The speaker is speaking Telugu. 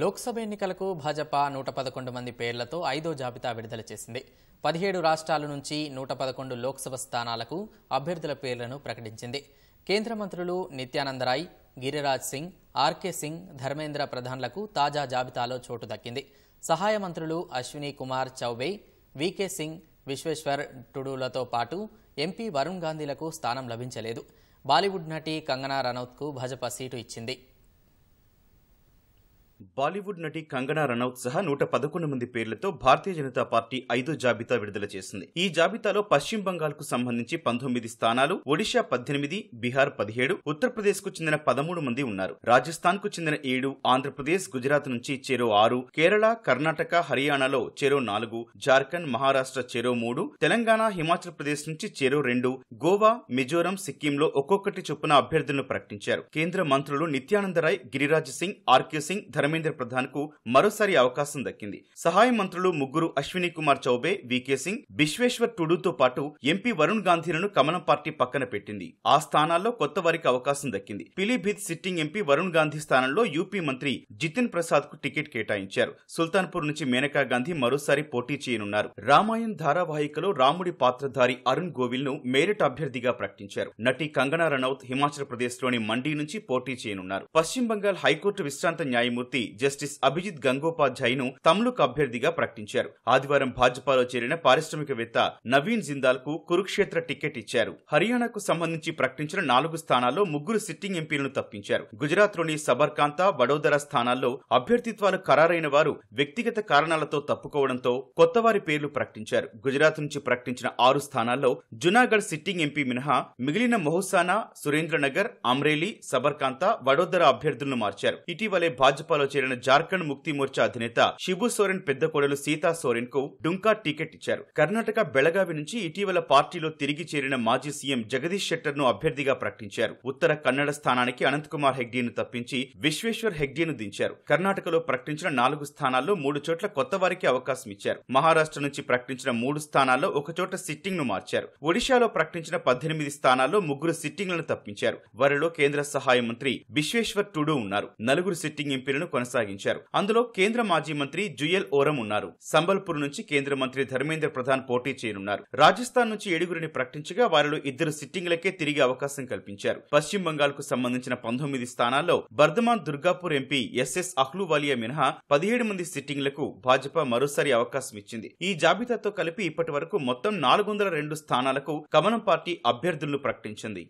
లోక్సభ ఎన్నికలకు భాజపా నూట పదకొండు మంది పేర్లతో ఐదో జాబితా విడుదల చేసింది పదిహేడు రాష్ట్రాల నుంచి నూట పదకొండు లోక్సభ స్థానాలకు అభ్యర్థుల పేర్లను ప్రకటించింది కేంద్ర మంత్రులు నిత్యానందరాయ్ గిరిరాజ్ సింగ్ ఆర్కే సింగ్ ధర్మేంద్ర ప్రధాన్లకు తాజా జాబితాలో చోటు దక్కింది సహాయ మంత్రులు అశ్విని కుమార్ చౌబే వికే సింగ్ విశ్వేశ్వర్ టుడులతో పాటు ఎంపీ వరుణ్ గాంధీలకు స్థానం లభించలేదు బాలీవుడ్ నటి కంగనా రనౌత్కు భాజపా సీటు ఇచ్చింది బాలీవుడ్ నటి కంగనా రనౌత్ సహా నూట పదకొండు మంది పేర్లతో భారతీయ జనతా పార్టీ ఐదో జాబితా విడుదల చేసింది ఈ జాబితాలో పశ్చిమ బంగాల్ కు సంబంధించి పంతొమ్మిది స్థానాలు ఒడిషా పద్దెనిమిది బీహార్ పదిహేడు ఉత్తరప్రదేశ్ కు చెందిన పదమూడు మంది ఉన్నారు రాజస్థాన్ కు చెందిన ఏడు ఆంధ్రప్రదేశ్ గుజరాత్ నుంచి చెరో ఆరు కేరళ కర్ణాటక హర్యానాలో చెరో నాలుగు జార్ఖండ్ మహారాష్ట్ర చెరో మూడు తెలంగాణ హిమాచల్ ప్రదేశ్ నుంచి చెరో రెండు గోవా మిజోరం సిక్కింలో ఒక్కొక్కటి చొప్పున అభ్యర్థులను ప్రకటించారు కేంద్ర మంత్రులు నిత్యానంద రాయ్ గిరిరాజ్ సింగ్ ఆర్కే సింగ్ ధర్మ ధర్మేంద్ర కు మరోసారి అవకాశం దక్కింది సహాయ మంత్రులు ముగ్గురు అశ్విని కుమార్ చౌబే వికే సింగ్ బిశ్వేశ్వర్ టుడుతో పాటు ఎంపీ వరుణ్ గాంధీలను కమలం పార్టీ పక్కన పెట్టింది ఆ స్థానాల్లో కొత్త వారికి అవకాశం దక్కింది పిలీభీత్ సిట్టింగ్ ఎంపీ వరుణ్ గాంధీ స్థానంలో యూపీ మంత్రి జితిన్ ప్రసాద్ కు టికెట్ కేటాయించారు సుల్తాన్పూర్ నుంచి మేనకా గాంధీ మరోసారి పోటీ చేయనున్నారు రామాయణ్ ధారావాహికలో రాముడి పాత్రధారి అరుణ్ గోవిల్ ను మేరిట్ అభ్యర్థిగా ప్రకటించారు నటి కంగనా రనౌత్ హిమాచల్ ప్రదేశ్ లోని మండీ నుంచి పోటీ చేయనున్నారు పశ్చిమ బంగాల్ హైకోర్టు విశ్రాంత న్యాయమూర్తి జస్టిస్ అభిజిత్ గంగోపాధ్యాయ్ ను తమ్లుక్ అభ్యర్థిగా ప్రకటించారు ఆదివారం భాజపాలో చేరిన పారిశ్రామికవేత్త నవీన్ జిందాల్ కు కురుక్షేత్ర టికెట్ ఇచ్చారు హర్యానాకు సంబంధించి ప్రకటించిన నాలుగు స్థానాల్లో ముగ్గురు సిట్టింగ్ ఎంపీలను తప్పించారు గుజరాత్లోని సబర్కాంతా వడోదర స్థానాల్లో అభ్యర్థిత్వాలు ఖరారైన వారు వ్యక్తిగత కారణాలతో తప్పుకోవడంతో కొత్త వారి పేర్లు ప్రకటించారు గుజరాత్ నుంచి ప్రకటించిన ఆరు స్థానాల్లో జునాగఢ్ సిట్టింగ్ ఎంపీ మినహా మిగిలిన మొహసానా సురేంద్రనగర్ అమ్రేలీ సబర్కాంతా వడోదర అభ్యర్థులను మార్చారు ఇటీవలే భాజపాలో బీహార్లో చేరిన జార్ఖండ్ ముక్తి మోర్చా అధినేత శిబు సోరెన్ పెద్ద కోడలు సీతా సోరెన్ కు డుంకా టికెట్ ఇచ్చారు కర్ణాటక బెళగావి నుంచి ఇటీవల పార్టీలో తిరిగి చేరిన మాజీ సీఎం జగదీష్ శెట్టర్ ను అభ్యర్థిగా ప్రకటించారు ఉత్తర కన్నడ స్థానానికి అనంతకుమార్ హెగ్డేను తప్పించి విశ్వేశ్వర్ హెగ్డేను దించారు కర్ణాటకలో ప్రకటించిన నాలుగు స్థానాల్లో మూడు చోట్ల కొత్త వారికి అవకాశం ఇచ్చారు మహారాష్ట్ర నుంచి ప్రకటించిన మూడు స్థానాల్లో ఒక చోట సిట్టింగ్ ను మార్చారు ఒడిశాలో ప్రకటించిన పద్దెనిమిది స్థానాల్లో ముగ్గురు సిట్టింగ్లను తప్పించారు వారిలో కేంద్ర సహాయ మంత్రి విశ్వేశ్వర్ టుడు ఉన్నారు నలుగురు సిట్టింగ్ ఎంపీలను కొనసాగించారు అందులో కేంద్ర మాజీ మంత్రి జుయల్ ఓరం ఉన్నారు సంబల్పూర్ నుంచి కేంద్ర మంత్రి ధర్మేంద్ర ప్రధాన్ పోటీ చేయనున్నారు రాజస్థాన్ నుంచి ఏడుగురిని ప్రకటించగా వారిలో ఇద్దరు సిట్టింగ్లకే తిరిగి అవకాశం కల్పించారు పశ్చిమ బంగాల్ కు సంబంధించిన పంతొమ్మిది స్థానాల్లో బర్ధమాన్ దుర్గాపూర్ ఎంపీ ఎస్ఎస్ అహ్లూవాలియా మినహా పదిహేడు మంది సిట్టింగ్లకు భాజపా మరోసారి అవకాశం ఇచ్చింది ఈ జాబితాతో కలిపి ఇప్పటి వరకు మొత్తం నాలుగు వందల రెండు స్థానాలకు కమలం పార్టీ అభ్యర్థులను ప్రకటించింది